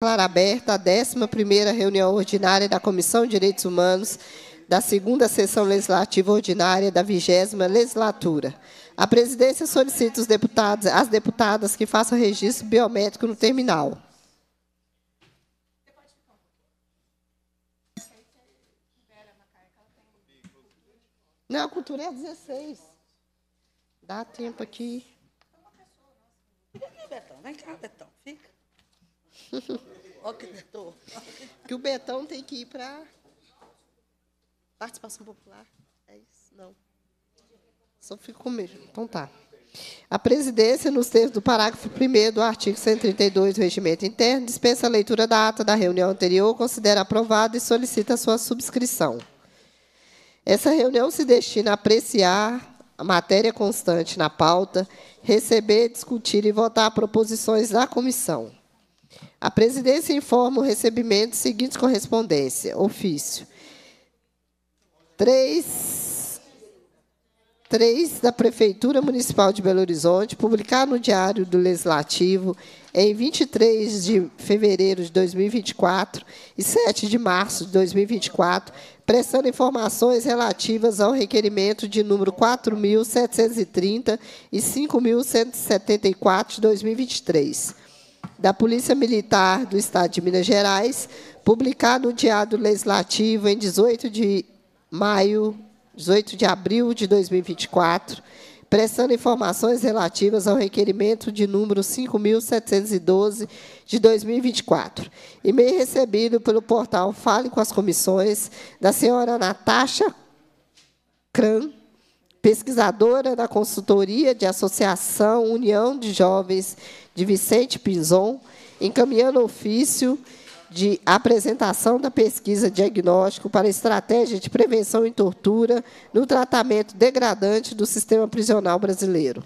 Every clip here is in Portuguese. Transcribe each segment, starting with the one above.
Declara aberta a 11 reunião ordinária da Comissão de Direitos Humanos da segunda sessão legislativa ordinária da vigésima legislatura. A presidência solicita os deputados, as deputadas que façam registro biométrico no terminal. Não, a cultura é 16. Dá tempo aqui. Fica aqui, Betão. Vem cá, Betão. Fica que Que o Betão tem que ir para participação popular. É isso? Não. Só fico com medo. Então tá. A presidência, nos termos do parágrafo 1 do artigo 132 do Regimento Interno, dispensa a leitura da ata da reunião anterior, considera aprovada e solicita a sua subscrição. Essa reunião se destina a apreciar a matéria constante na pauta, receber, discutir e votar proposições da comissão. A presidência informa o recebimento seguintes correspondências: ofício. três da Prefeitura Municipal de Belo Horizonte, publicado no Diário do Legislativo em 23 de fevereiro de 2024 e 7 de março de 2024, prestando informações relativas ao requerimento de número 4.730 e 5.174 de 2023 da Polícia Militar do Estado de Minas Gerais, publicado no Diário Legislativo em 18 de maio, 18 de abril de 2024, prestando informações relativas ao requerimento de número 5.712 de 2024. E-mail recebido pelo portal Fale com as Comissões da senhora Natasha Cran pesquisadora da consultoria de Associação União de Jovens de Vicente Pinzon, encaminhando ofício de apresentação da pesquisa diagnóstico para estratégia de prevenção em tortura no tratamento degradante do sistema prisional brasileiro.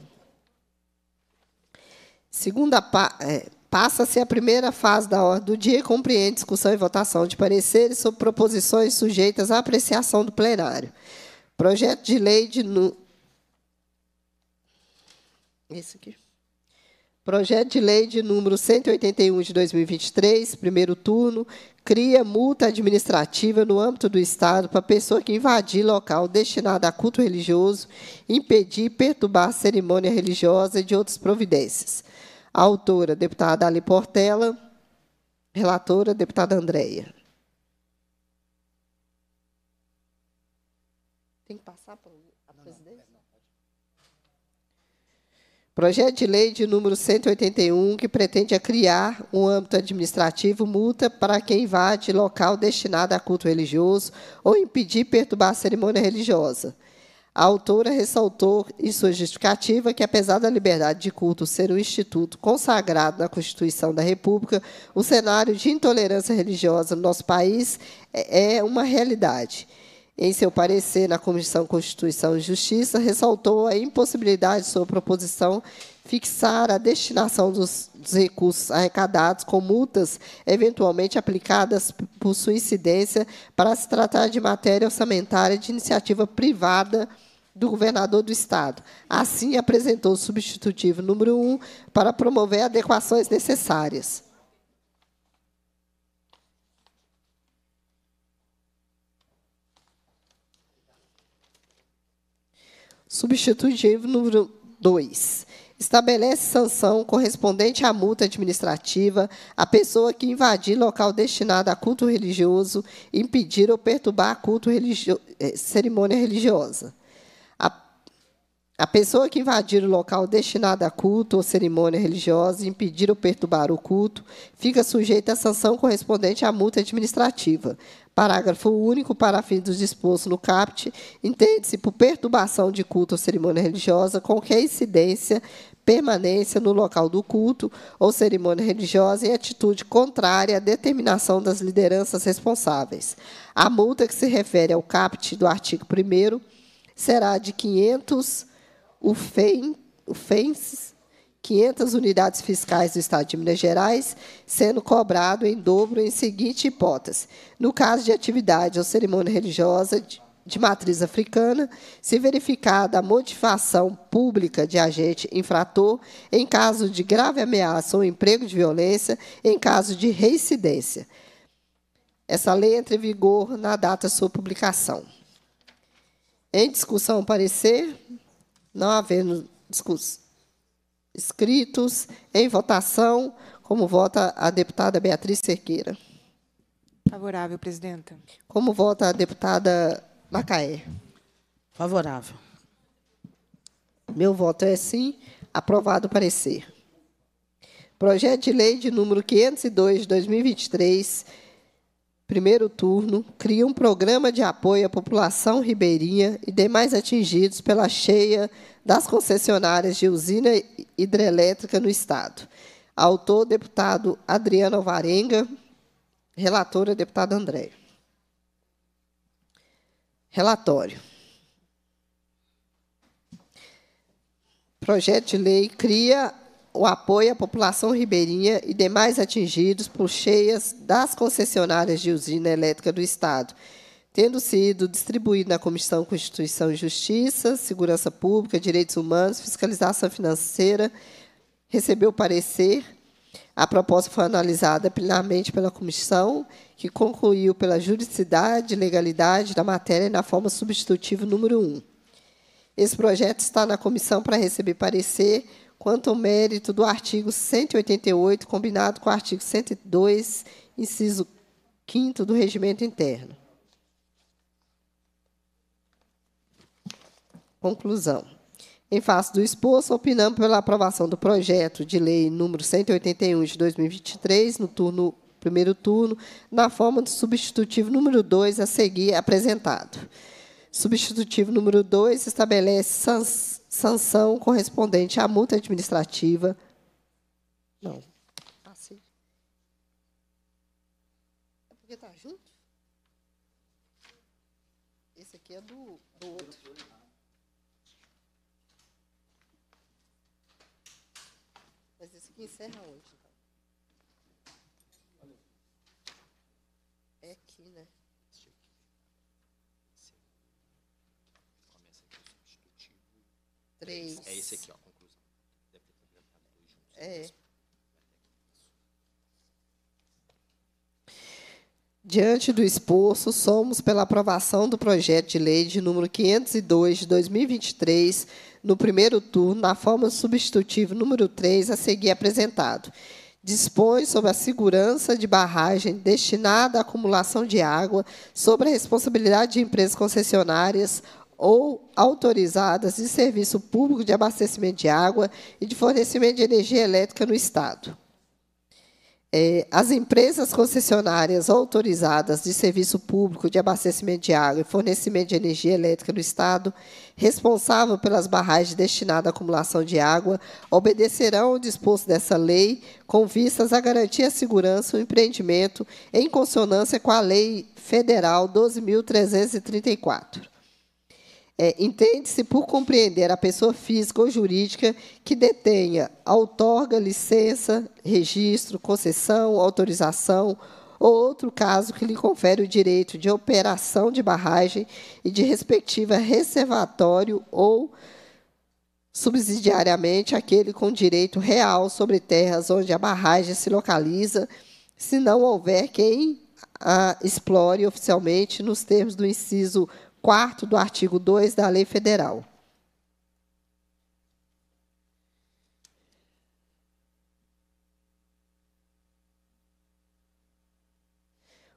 Segunda é, passa-se a primeira fase da ordem do dia e compreende discussão e votação de pareceres sobre proposições sujeitas à apreciação do plenário. Projeto de lei de nu... Esse aqui. Projeto de lei de número 181 de 2023, primeiro turno, cria multa administrativa no âmbito do Estado para pessoa que invadir local destinado a culto religioso, impedir e perturbar cerimônia religiosa e de outras providências. autora, deputada Ali Portela. Relatora, deputada Andréia. Tem que passar para a presidência? Não, não, é, Projeto de lei de número 181, que pretende é criar um âmbito administrativo multa para quem invade local destinado a culto religioso ou impedir perturbar a cerimônia religiosa. A autora ressaltou em sua justificativa que, apesar da liberdade de culto ser um instituto consagrado na Constituição da República, o cenário de intolerância religiosa no nosso país é, é uma realidade. Em seu parecer na Comissão Constituição e Justiça, ressaltou a impossibilidade de sua proposição fixar a destinação dos, dos, recursos arrecadados com multas eventualmente aplicadas por sua incidência para se tratar de matéria orçamentária de iniciativa privada do governador do Estado. Assim, apresentou o substitutivo número 1 um para promover adequações necessárias. Substitutivo número 2. Estabelece sanção correspondente à multa administrativa à pessoa que invadir local destinado a culto religioso, impedir ou perturbar culto religio eh, cerimônia religiosa. A pessoa que invadir o local destinado a culto ou cerimônia religiosa e impedir ou perturbar o culto fica sujeita à sanção correspondente à multa administrativa. Parágrafo único, para fim dos disposto no CAPT, entende-se por perturbação de culto ou cerimônia religiosa qualquer incidência, permanência no local do culto ou cerimônia religiosa em atitude contrária à determinação das lideranças responsáveis. A multa que se refere ao CAPT do artigo 1 será de 500 o FEM, o FENSES, 500 unidades fiscais do Estado de Minas Gerais, sendo cobrado em dobro em seguinte hipótese. No caso de atividade ou cerimônia religiosa de, de matriz africana, se verificada a motivação pública de agente infrator, em caso de grave ameaça ou emprego de violência, em caso de reincidência. Essa lei entra em vigor na data sua publicação. Em discussão, parecer não havendo discursos escritos, em votação, como vota a deputada Beatriz Cerqueira? Favorável, presidenta. Como vota a deputada Macaé? Favorável. Meu voto é sim. Aprovado o parecer. Projeto de lei de número 502 de 2023 primeiro turno, cria um programa de apoio à população ribeirinha e demais atingidos pela cheia das concessionárias de usina hidrelétrica no Estado. Autor, deputado Adriano Varenga. Relatora, deputada Andréia. Relatório. Projeto de lei cria o apoio à população ribeirinha e demais atingidos por cheias das concessionárias de usina elétrica do Estado, tendo sido distribuído na Comissão Constituição e Justiça, Segurança Pública, Direitos Humanos, Fiscalização Financeira, recebeu parecer. A proposta foi analisada plenamente pela comissão, que concluiu pela juridicidade e legalidade da matéria na forma substitutiva número 1. Esse projeto está na comissão para receber parecer quanto ao mérito do artigo 188, combinado com o artigo 102, inciso 5 do Regimento Interno. Conclusão. Em face do exposto, opinamos pela aprovação do projeto de lei número 181 de 2023, no turno primeiro turno, na forma do substitutivo número 2 a seguir apresentado. Substitutivo número 2 estabelece sanções sanção correspondente à multa administrativa. Não. Assim. Ah, é porque está junto? Esse aqui é do, do outro. Mas esse aqui encerra hoje. É esse aqui, ó, conclusão. Deve ter dois juntos. É. Diante do exposto, somos pela aprovação do projeto de lei de número 502 de 2023, no primeiro turno, na forma substitutiva número 3, a seguir apresentado. Dispõe sobre a segurança de barragem destinada à acumulação de água, sobre a responsabilidade de empresas concessionárias ou autorizadas de serviço público de abastecimento de água e de fornecimento de energia elétrica no Estado. É, as empresas concessionárias autorizadas de serviço público de abastecimento de água e fornecimento de energia elétrica no Estado, responsável pelas barragens destinadas à acumulação de água, obedecerão ao disposto dessa lei com vistas a garantir a segurança do empreendimento em consonância com a Lei Federal 12.334. É, Entende-se por compreender a pessoa física ou jurídica que detenha outorga, licença, registro, concessão, autorização ou outro caso que lhe confere o direito de operação de barragem e de respectiva reservatório ou subsidiariamente aquele com direito real sobre terras onde a barragem se localiza, se não houver quem a explore oficialmente nos termos do inciso 4 do artigo 2 da Lei Federal.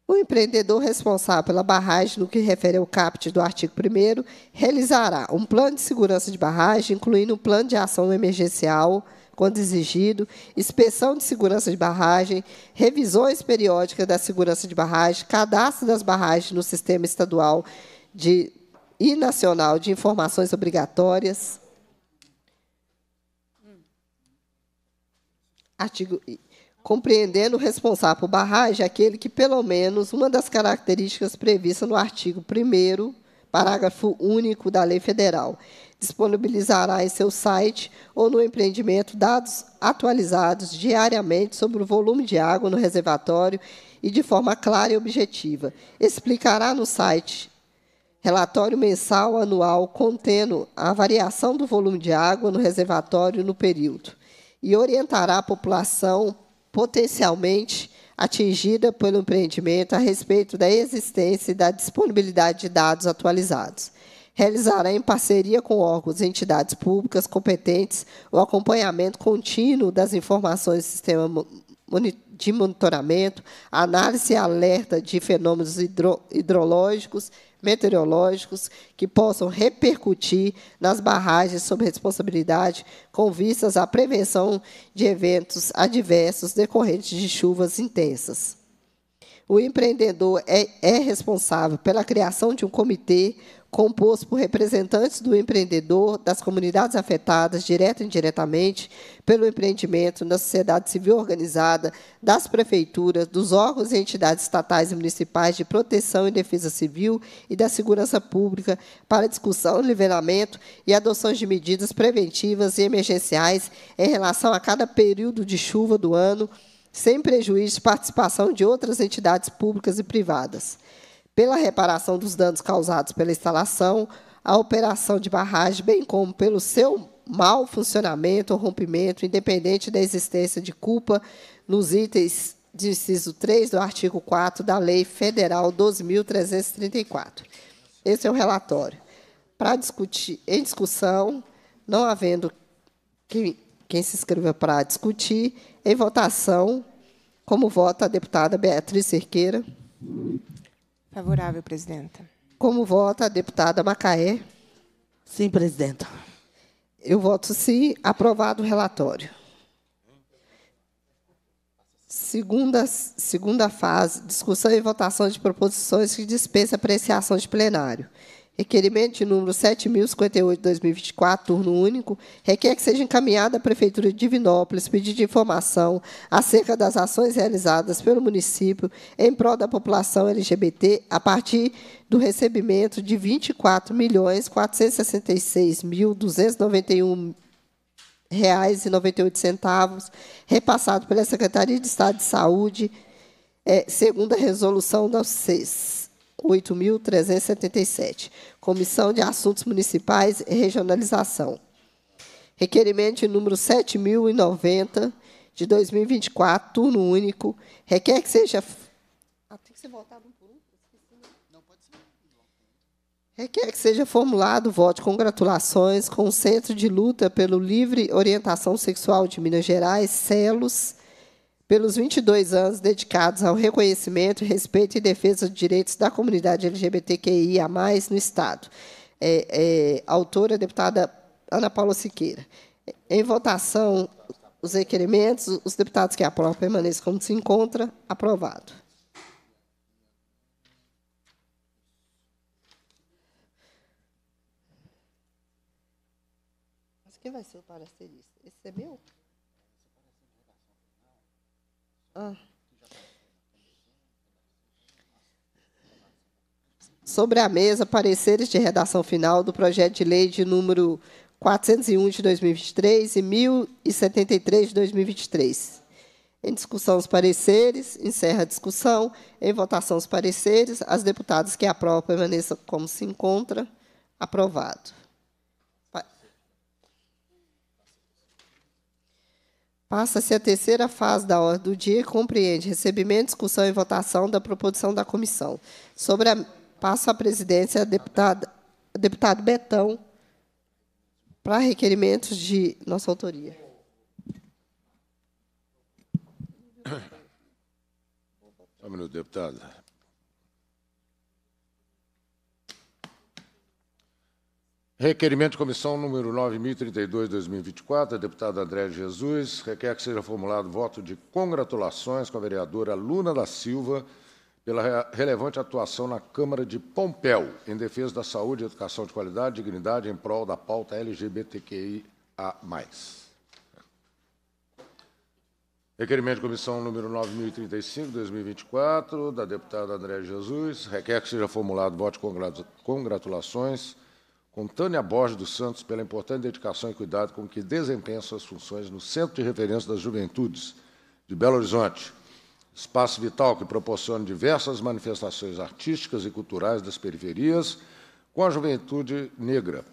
O empreendedor responsável pela barragem, no que refere ao caput do artigo 1 realizará um plano de segurança de barragem, incluindo um plano de ação emergencial, quando exigido, inspeção de segurança de barragem, revisões periódicas da segurança de barragem, cadastro das barragens no sistema estadual de, e nacional de informações obrigatórias. Artigo compreendendo o responsável por barragem aquele que, pelo menos, uma das características previstas no artigo 1 parágrafo único da Lei Federal, disponibilizará em seu site ou no empreendimento dados atualizados diariamente sobre o volume de água no reservatório e de forma clara e objetiva. Explicará no site relatório mensal anual contendo a variação do volume de água no reservatório no período e orientará a população potencialmente atingida pelo empreendimento a respeito da existência e da disponibilidade de dados atualizados. Realizará em parceria com órgãos e entidades públicas competentes o acompanhamento contínuo das informações do sistema de monitoramento, análise e alerta de fenômenos hidro, hidrológicos, meteorológicos que possam repercutir nas barragens sob responsabilidade, com vistas à prevenção de eventos adversos decorrentes de chuvas intensas. O empreendedor é, é responsável pela criação de um comitê composto por representantes do empreendedor, das comunidades afetadas, direta e indiretamente, pelo empreendimento, da sociedade civil organizada, das prefeituras, dos órgãos e entidades estatais e municipais de proteção e defesa civil e da segurança pública, para discussão, nivelamento e adoção de medidas preventivas e emergenciais em relação a cada período de chuva do ano, sem prejuízo de participação de outras entidades públicas e privadas pela reparação dos danos causados pela instalação, a operação de barragem, bem como pelo seu mau funcionamento ou rompimento, independente da existência de culpa nos itens de inciso 3 do artigo 4 da Lei Federal 12.334. Esse é o relatório. Para discutir, em discussão, não havendo quem, quem se inscreva para discutir, em votação, como vota a deputada Beatriz Cerqueira. Favorável, presidenta. Como vota a deputada Macaé? Sim, presidenta. Eu voto sim. Aprovado o relatório. Segunda, segunda fase, discussão e votação de proposições que dispensa apreciação de plenário. Requerimento de número 7.058-2024, turno único, requer que seja encaminhada à Prefeitura de Divinópolis pedido de informação acerca das ações realizadas pelo município em prol da população LGBT a partir do recebimento de R$ 24.466.291,98, reais e centavos, repassado pela Secretaria de Estado de Saúde, é, segundo a resolução da CES 8.377. Comissão de Assuntos Municipais e Regionalização. Requerimento de número 7.090 de 2024, turno único. Requer que seja. Ah, tem que ser votado um por né? Não pode ser. Requer que seja formulado voto de congratulações com o Centro de Luta pelo Livre Orientação Sexual de Minas Gerais, CELOS pelos 22 anos dedicados ao reconhecimento, respeito e defesa dos direitos da comunidade LGBTQIA+, no Estado. É, é, autora, deputada Ana Paula Siqueira. Em votação, os requerimentos, os deputados que aprovam permaneçam como se encontra. Aprovado. Mas quem vai ser o parecerista? Esse é meu? Sobre a mesa, pareceres de redação final do projeto de lei de número 401 de 2023 e 1073 de 2023. Em discussão, os pareceres. Encerra a discussão. Em votação, os pareceres. As deputadas que aprovam permaneçam como se encontra. Aprovado. Passa-se a terceira fase da ordem do dia e compreende recebimento, discussão e votação da proposição da comissão. Sobre a, passa a presidência a deputada, a deputado Betão para requerimentos de nossa autoria. um minuto, deputado. Requerimento de comissão número 9.032/2024, da deputada André Jesus, requer que seja formulado voto de congratulações com a vereadora Luna da Silva pela relevante atuação na Câmara de Pompéu em defesa da saúde, educação de qualidade e dignidade em prol da pauta LGBTQIA+. Requerimento de comissão número 9.035/2024, da deputada André Jesus, requer que seja formulado voto de congratulações com Tânia Borges dos Santos pela importante dedicação e cuidado com que desempenha suas funções no Centro de Referência das Juventudes de Belo Horizonte, espaço vital que proporciona diversas manifestações artísticas e culturais das periferias com a juventude negra,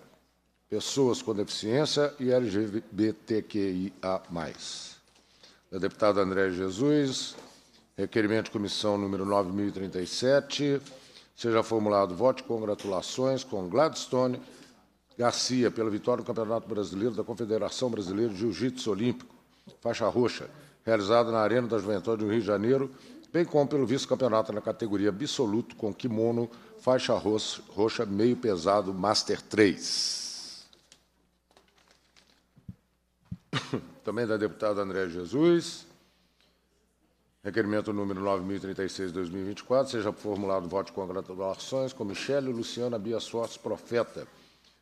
pessoas com deficiência e LGBTQIA+. Da deputada André Jesus, requerimento de comissão número 9037, Seja formulado voto de congratulações com Gladstone Garcia pela vitória no Campeonato Brasileiro da Confederação Brasileira de Jiu-Jitsu Olímpico, faixa roxa, realizado na Arena da Juventude do Rio de Janeiro, bem como pelo vice-campeonato na categoria absoluto com kimono, faixa roxa, roxa meio pesado Master 3. Também da deputada Andréa Jesus. Requerimento número 9036 2024, seja formulado voto de congratulações com Michele Luciana Bia Sortes Profeta,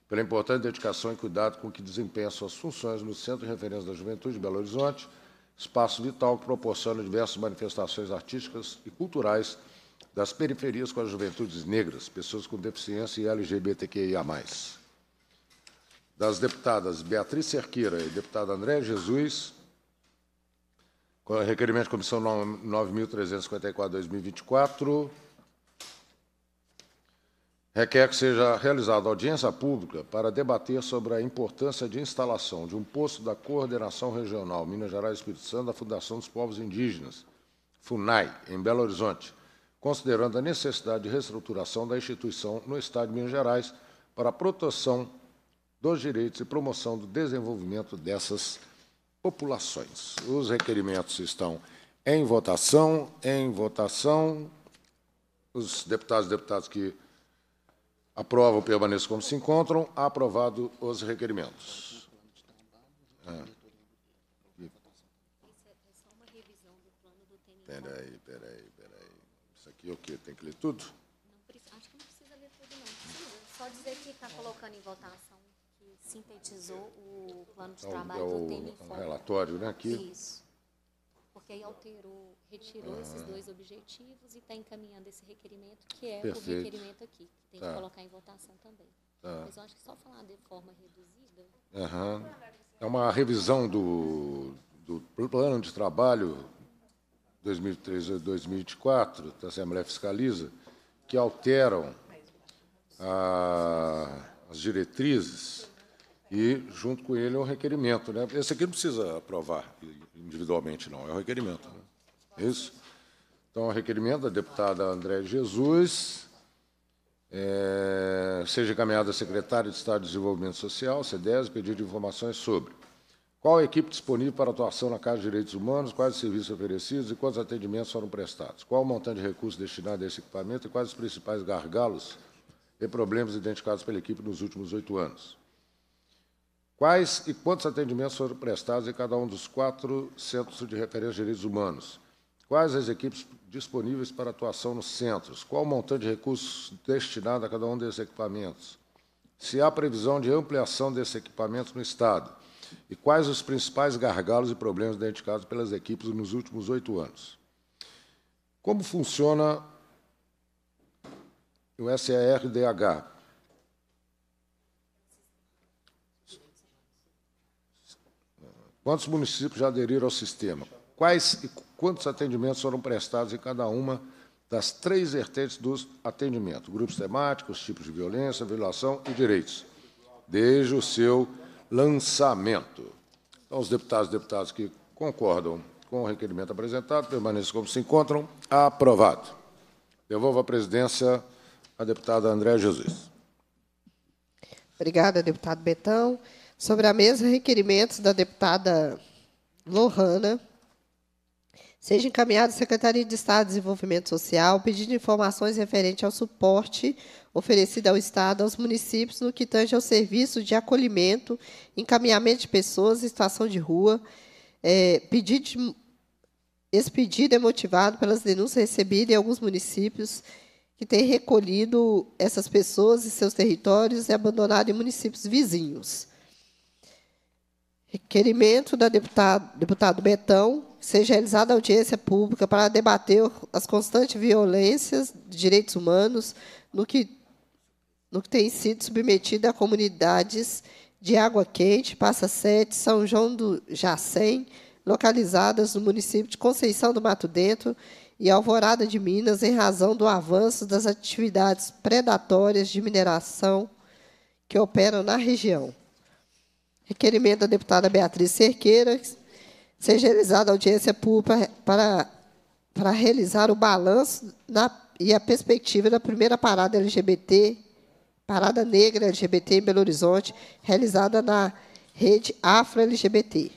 pela importante dedicação e cuidado com que desempenha suas funções no Centro de Referência da Juventude de Belo Horizonte, espaço vital que proporciona diversas manifestações artísticas e culturais das periferias com as juventudes negras, pessoas com deficiência e LGBTQIA+. Das deputadas Beatriz Cerqueira e deputada André Jesus, Requerimento de comissão 9.354-2024 requer que seja realizada audiência pública para debater sobre a importância de instalação de um posto da Coordenação Regional Minas Gerais Espírito Santo da Fundação dos Povos Indígenas, FUNAI, em Belo Horizonte, considerando a necessidade de reestruturação da instituição no Estado de Minas Gerais para a proteção dos direitos e promoção do desenvolvimento dessas populações. Os requerimentos estão em votação, em votação. Os deputados e deputadas que aprovam permaneçam como se encontram. Aprovado os requerimentos. É. Peraí, peraí, peraí. Isso aqui é o quê? Tem que ler tudo? Não, acho que não precisa ler tudo, não. Só dizer que está colocando em votação sintetizou o plano de é trabalho é o do TNFOM. É relatório, né? Aqui. Isso. Porque aí alterou, retirou ah. esses dois objetivos e está encaminhando esse requerimento, que é Perfeito. o requerimento aqui, que tem tá. que colocar em votação também. Tá. Mas eu acho que só falar de forma reduzida. Uhum. É uma revisão do, do plano de trabalho 2003 a 2004 da Assembleia Fiscaliza, que alteram a, as diretrizes e, junto com ele, é um requerimento. Né? Esse aqui não precisa aprovar individualmente, não, é um requerimento. Né? É isso? Então, o é requerimento da deputada André Jesus é, seja encaminhado à secretária de Estado de Desenvolvimento Social, CDES, pedido informações sobre qual a equipe disponível para atuação na Casa de Direitos Humanos, quais os serviços oferecidos e quantos atendimentos foram prestados, qual o montante de recursos destinado a esse equipamento e quais os principais gargalos e problemas identificados pela equipe nos últimos oito anos. Quais e quantos atendimentos foram prestados em cada um dos quatro centros de referência de direitos humanos? Quais as equipes disponíveis para atuação nos centros? Qual o montante de recursos destinado a cada um desses equipamentos? Se há previsão de ampliação desses equipamentos no Estado? E quais os principais gargalos e problemas identificados pelas equipes nos últimos oito anos? Como funciona o SERDH? Quantos municípios já aderiram ao sistema? Quais e quantos atendimentos foram prestados em cada uma das três vertentes dos atendimentos: grupos temáticos, tipos de violência, violação e direitos, desde o seu lançamento. Então, os deputados e deputadas que concordam com o requerimento apresentado permaneçam como se encontram. Aprovado. Devolvo a presidência à deputada Andréa Jesus. Obrigada, deputado Betão sobre a mesa requerimentos da deputada Lohana seja encaminhado à Secretaria de Estado de Desenvolvimento Social pedindo informações referente ao suporte oferecido ao Estado aos municípios no que tange ao serviço de acolhimento, encaminhamento de pessoas em situação de rua. É, pedido de, esse pedido é motivado pelas denúncias recebidas em alguns municípios que têm recolhido essas pessoas em seus territórios e abandonado em municípios vizinhos. Requerimento da deputado, deputado Betão, seja realizada audiência pública para debater as constantes violências de direitos humanos no que, no que tem sido submetida a comunidades de Água Quente, Passa Sete, São João do Jacém, localizadas no município de Conceição do Mato Dentro e Alvorada de Minas, em razão do avanço das atividades predatórias de mineração que operam na região. Requerimento da deputada Beatriz Cerqueira, seja realizada audiência pública para, para realizar o balanço na, e a perspectiva da primeira parada LGBT, Parada Negra LGBT em Belo Horizonte, realizada na rede Afro-LGBT.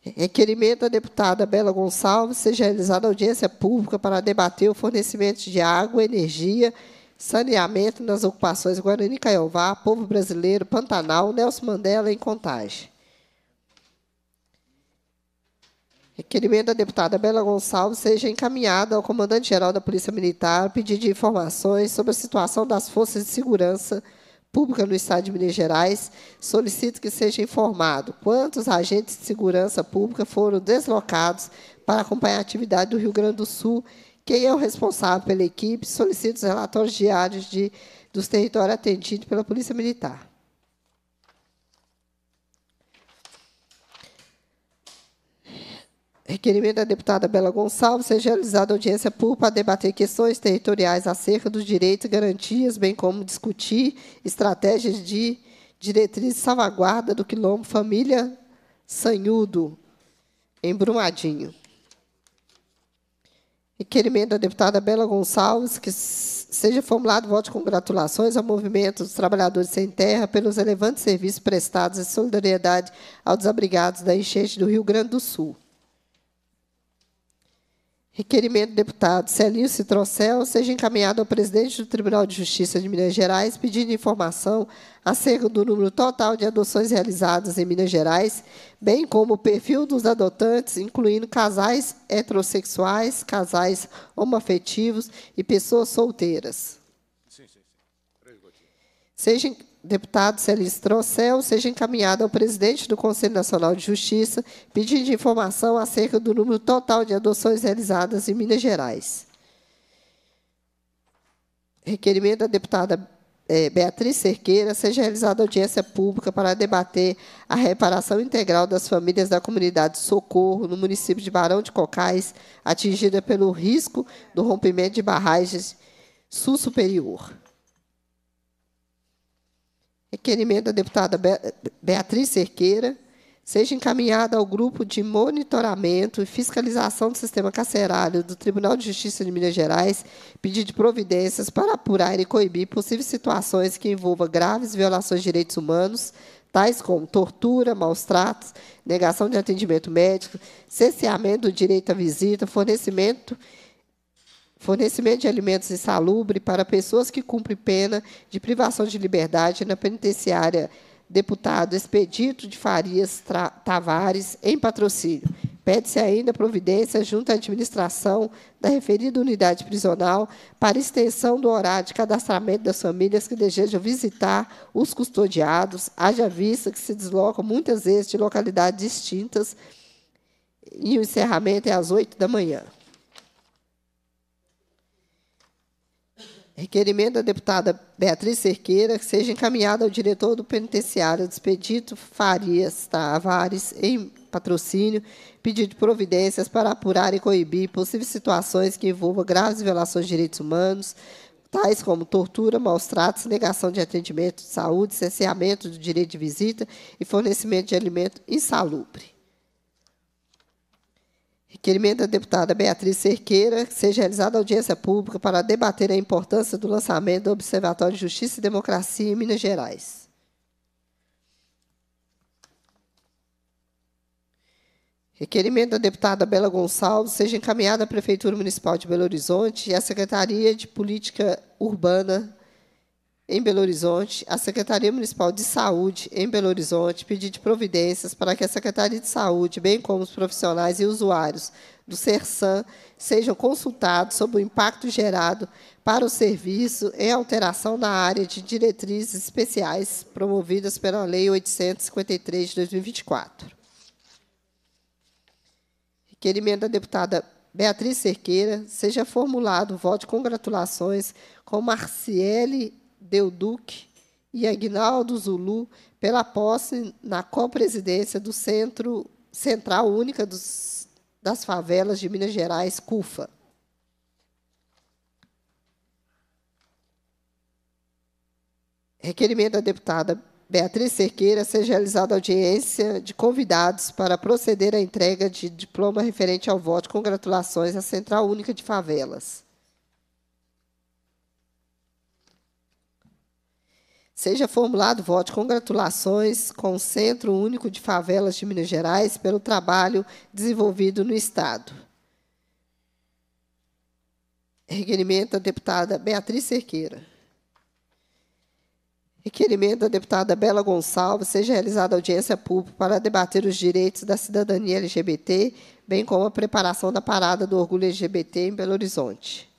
Requerimento da deputada Bela Gonçalves, seja realizada audiência pública para debater o fornecimento de água, energia e Saneamento nas ocupações Guarani Caiová, Povo Brasileiro, Pantanal, Nelson Mandela em Contagem. Requerimento da deputada Bela Gonçalves seja encaminhado ao comandante-geral da Polícia Militar pedido de informações sobre a situação das forças de segurança pública no Estado de Minas Gerais. Solicito que seja informado quantos agentes de segurança pública foram deslocados para acompanhar a atividade do Rio Grande do Sul quem é o responsável pela equipe solicita os relatórios diários de, dos territórios atendidos pela Polícia Militar. Requerimento da deputada Bela Gonçalves, seja realizada audiência pública para debater questões territoriais acerca dos direitos e garantias, bem como discutir estratégias de diretriz salvaguarda do quilombo Família Sanhudo, em Brumadinho. Requerimento da deputada Bela Gonçalves, que seja formulado voto de congratulações ao movimento dos trabalhadores sem terra pelos relevantes serviços prestados em solidariedade aos desabrigados da enchente do Rio Grande do Sul. Requerimento do deputado Celinho Citrocel seja encaminhado ao presidente do Tribunal de Justiça de Minas Gerais pedindo informação acerca do número total de adoções realizadas em Minas Gerais, bem como o perfil dos adotantes, incluindo casais heterossexuais, casais homoafetivos e pessoas solteiras. Sim, sim, sim. Seja deputado Celis Trossel seja encaminhada ao presidente do Conselho Nacional de Justiça, pedindo informação acerca do número total de adoções realizadas em Minas Gerais. Requerimento da deputada eh, Beatriz Cerqueira seja realizada audiência pública para debater a reparação integral das famílias da comunidade Socorro, no município de Barão de Cocais, atingida pelo risco do rompimento de barragens sul superior. Requerimento da deputada Beatriz Cerqueira seja encaminhado ao grupo de monitoramento e fiscalização do sistema carcerário do Tribunal de Justiça de Minas Gerais, pedido de providências para apurar e coibir possíveis situações que envolvam graves violações de direitos humanos, tais como tortura, maus tratos, negação de atendimento médico, cerceamento do direito à visita, fornecimento fornecimento de alimentos insalubre para pessoas que cumprem pena de privação de liberdade na penitenciária deputado Expedito de Farias Tavares, em patrocínio. Pede-se ainda providência junto à administração da referida unidade prisional para extensão do horário de cadastramento das famílias que desejam visitar os custodiados, haja vista que se deslocam muitas vezes de localidades distintas e o encerramento é às 8 da manhã. Requerimento da deputada Beatriz Cerqueira que seja encaminhado ao diretor do penitenciário Expedito Farias Tavares em patrocínio, pedido de providências para apurar e coibir possíveis situações que envolvam graves violações de direitos humanos, tais como tortura, maus tratos, negação de atendimento de saúde, cerceamento do direito de visita e fornecimento de alimento insalubre. Requerimento da deputada Beatriz Cerqueira que seja realizada audiência pública para debater a importância do lançamento do Observatório de Justiça e Democracia em Minas Gerais. Requerimento da deputada Bela Gonçalves seja encaminhado à Prefeitura Municipal de Belo Horizonte e à Secretaria de Política Urbana em Belo Horizonte, a Secretaria Municipal de Saúde em Belo Horizonte pedir de providências para que a Secretaria de Saúde, bem como os profissionais e usuários do SERSAM, sejam consultados sobre o impacto gerado para o serviço em alteração na área de diretrizes especiais promovidas pela Lei 853 de 2024. Requerimento da deputada Beatriz Cerqueira, seja formulado voto de congratulações com Marciele Duque e Agnaldo Zulu pela posse na co-presidência do Centro Central Única dos, das Favelas de Minas Gerais, CUFA. Requerimento da deputada Beatriz Cerqueira seja realizada audiência de convidados para proceder à entrega de diploma referente ao voto. Congratulações à Central Única de Favelas. Seja formulado voto de congratulações com o Centro Único de Favelas de Minas Gerais pelo trabalho desenvolvido no Estado. Requerimento da deputada Beatriz Cerqueira. Requerimento da deputada Bela Gonçalves seja realizada audiência pública para debater os direitos da cidadania LGBT, bem como a preparação da Parada do Orgulho LGBT em Belo Horizonte.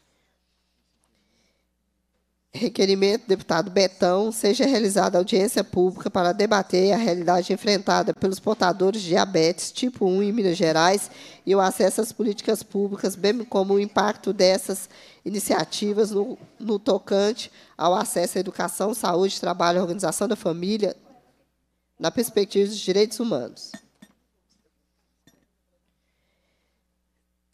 Requerimento, deputado Betão, seja realizada audiência pública para debater a realidade enfrentada pelos portadores de diabetes tipo 1 em Minas Gerais e o acesso às políticas públicas, bem como o impacto dessas iniciativas no, no tocante ao acesso à educação, saúde, trabalho, organização da família, na perspectiva dos direitos humanos.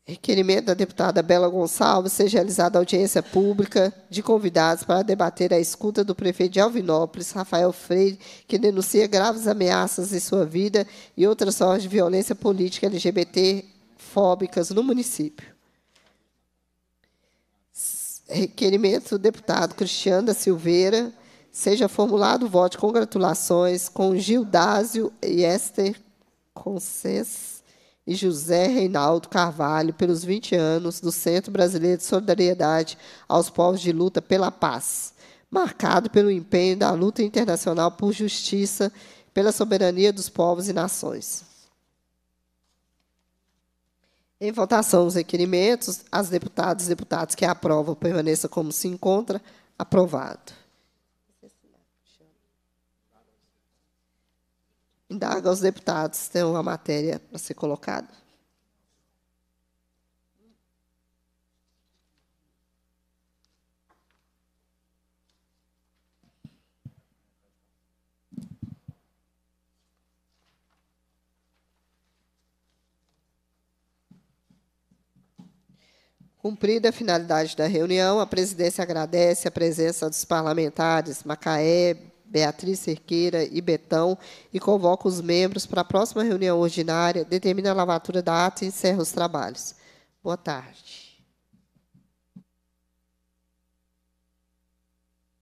Requerimento da deputada Bela Gonçalves, seja realizada audiência pública de convidados para debater a escuta do prefeito de Alvinópolis, Rafael Freire, que denuncia graves ameaças em sua vida e outras formas de violência política LGBT fóbicas no município. Requerimento do deputado Cristiano da Silveira, seja formulado o voto de congratulações com Gildásio e Esther Concess e José Reinaldo Carvalho pelos 20 anos do Centro Brasileiro de Solidariedade aos Povos de Luta pela Paz, marcado pelo empenho da luta internacional por justiça, pela soberania dos povos e nações. Em votação, os requerimentos, as deputadas e deputados que aprovam permaneçam como se encontra, aprovado. Indaga aos deputados, tem uma matéria para ser colocada. Cumprida a finalidade da reunião, a presidência agradece a presença dos parlamentares Macaé, Beatriz Cerqueira e Betão e convoca os membros para a próxima reunião ordinária, determina a lavatura da ata e encerra os trabalhos. Boa tarde.